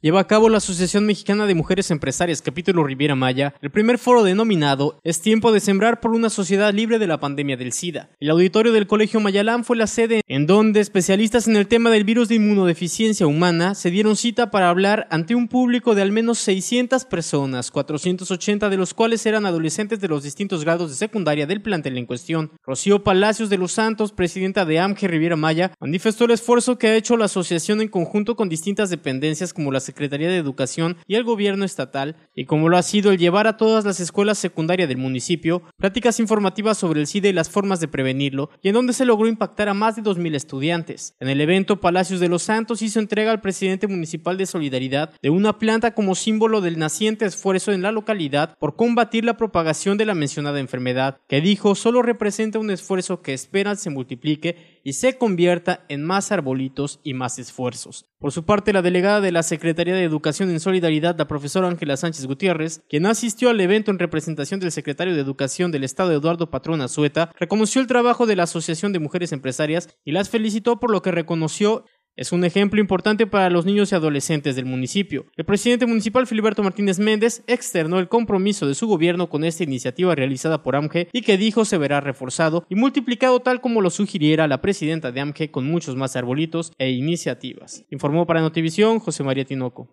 Lleva a cabo la Asociación Mexicana de Mujeres Empresarias, capítulo Riviera Maya, el primer foro denominado Es tiempo de sembrar por una sociedad libre de la pandemia del SIDA. El auditorio del Colegio Mayalán fue la sede en donde especialistas en el tema del virus de inmunodeficiencia humana se dieron cita para hablar ante un público de al menos 600 personas, 480 de los cuales eran adolescentes de los distintos grados de secundaria del plantel en cuestión. Rocío Palacios de los Santos, presidenta de AMGE Riviera Maya, manifestó el esfuerzo que ha hecho la asociación en conjunto con distintas dependencias como las Secretaría de Educación y el gobierno estatal, y como lo ha sido el llevar a todas las escuelas secundarias del municipio prácticas informativas sobre el SIDA y las formas de prevenirlo, y en donde se logró impactar a más de 2.000 estudiantes. En el evento, Palacios de los Santos hizo entrega al presidente municipal de Solidaridad de una planta como símbolo del naciente esfuerzo en la localidad por combatir la propagación de la mencionada enfermedad, que dijo solo representa un esfuerzo que esperan se multiplique y se convierta en más arbolitos y más esfuerzos. Por su parte, la delegada de la Secretaría de Educación en Solidaridad, la profesora Ángela Sánchez Gutiérrez, quien asistió al evento en representación del secretario de Educación del Estado Eduardo Patrón Azueta, reconoció el trabajo de la Asociación de Mujeres Empresarias y las felicitó por lo que reconoció es un ejemplo importante para los niños y adolescentes del municipio. El presidente municipal Filiberto Martínez Méndez externó el compromiso de su gobierno con esta iniciativa realizada por AMGE y que dijo se verá reforzado y multiplicado tal como lo sugiriera la presidenta de AMGE con muchos más arbolitos e iniciativas. Informó para Notivisión José María Tinoco.